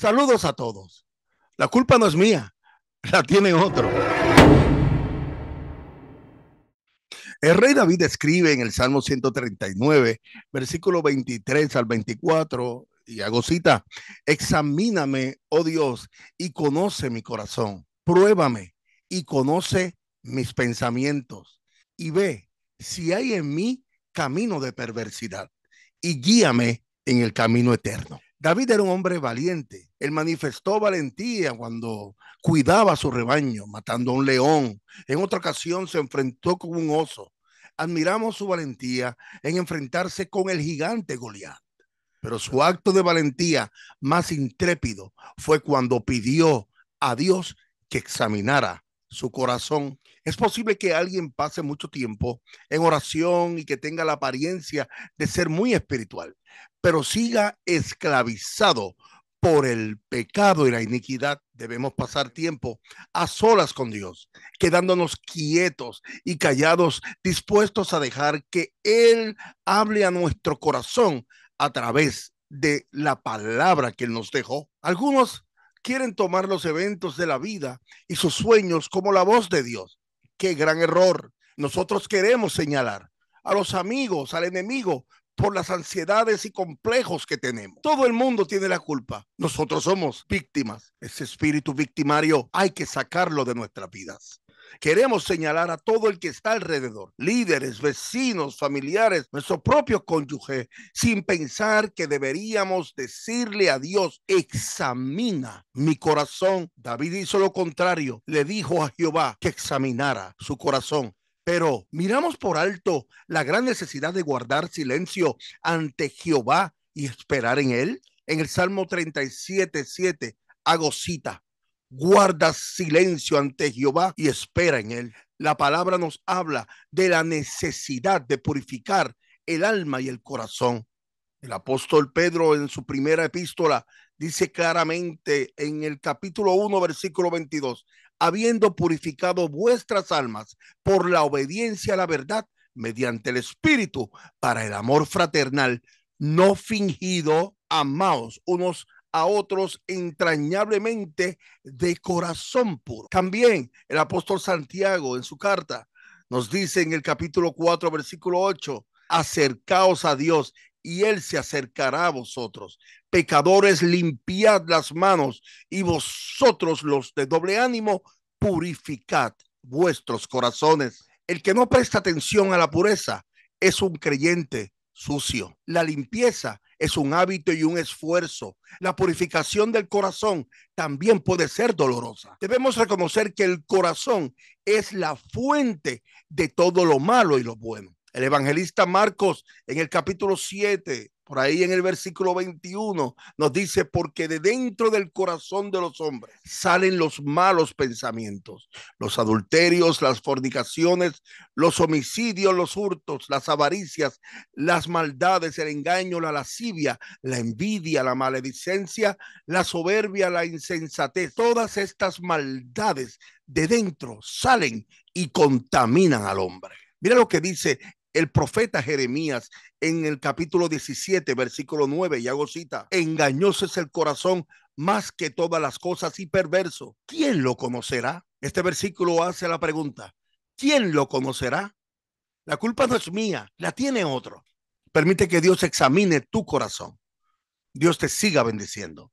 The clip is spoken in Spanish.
Saludos a todos. La culpa no es mía, la tiene otro. El rey David escribe en el Salmo 139, versículo 23 al 24, y hago cita, examíname, oh Dios, y conoce mi corazón, pruébame y conoce mis pensamientos, y ve si hay en mí camino de perversidad, y guíame en el camino eterno. David era un hombre valiente. Él manifestó valentía cuando cuidaba su rebaño, matando a un león. En otra ocasión se enfrentó con un oso. Admiramos su valentía en enfrentarse con el gigante Goliat. Pero su acto de valentía más intrépido fue cuando pidió a Dios que examinara su corazón. Es posible que alguien pase mucho tiempo en oración y que tenga la apariencia de ser muy espiritual, pero siga esclavizado por el pecado y la iniquidad. Debemos pasar tiempo a solas con Dios, quedándonos quietos y callados, dispuestos a dejar que Él hable a nuestro corazón a través de la palabra que Él nos dejó. Algunos quieren tomar los eventos de la vida y sus sueños como la voz de Dios. Qué gran error. Nosotros queremos señalar a los amigos, al enemigo, por las ansiedades y complejos que tenemos. Todo el mundo tiene la culpa. Nosotros somos víctimas. Ese espíritu victimario hay que sacarlo de nuestras vidas. Queremos señalar a todo el que está alrededor, líderes, vecinos, familiares, nuestro propio cónyuge, sin pensar que deberíamos decirle a Dios, examina mi corazón. David hizo lo contrario, le dijo a Jehová que examinara su corazón. Pero miramos por alto la gran necesidad de guardar silencio ante Jehová y esperar en él. En el Salmo 37, 7 hago cita guarda silencio ante Jehová y espera en él. La palabra nos habla de la necesidad de purificar el alma y el corazón. El apóstol Pedro en su primera epístola dice claramente en el capítulo 1, versículo 22, habiendo purificado vuestras almas por la obediencia a la verdad mediante el Espíritu para el amor fraternal, no fingido, amaos unos a otros entrañablemente de corazón puro. También el apóstol Santiago en su carta nos dice en el capítulo 4, versículo 8, acercaos a Dios y Él se acercará a vosotros. Pecadores, limpiad las manos y vosotros los de doble ánimo, purificad vuestros corazones. El que no presta atención a la pureza es un creyente sucio. La limpieza es un hábito y un esfuerzo. La purificación del corazón también puede ser dolorosa. Debemos reconocer que el corazón es la fuente de todo lo malo y lo bueno. El evangelista Marcos en el capítulo 7, por ahí en el versículo 21 nos dice, porque de dentro del corazón de los hombres salen los malos pensamientos, los adulterios, las fornicaciones, los homicidios, los hurtos, las avaricias, las maldades, el engaño, la lascivia, la envidia, la maledicencia, la soberbia, la insensatez. Todas estas maldades de dentro salen y contaminan al hombre. Mira lo que dice el profeta Jeremías en el capítulo 17, versículo 9, y hago cita, engañoso es el corazón más que todas las cosas y perverso. ¿Quién lo conocerá? Este versículo hace la pregunta, ¿quién lo conocerá? La culpa no es mía, la tiene otro. Permite que Dios examine tu corazón. Dios te siga bendiciendo.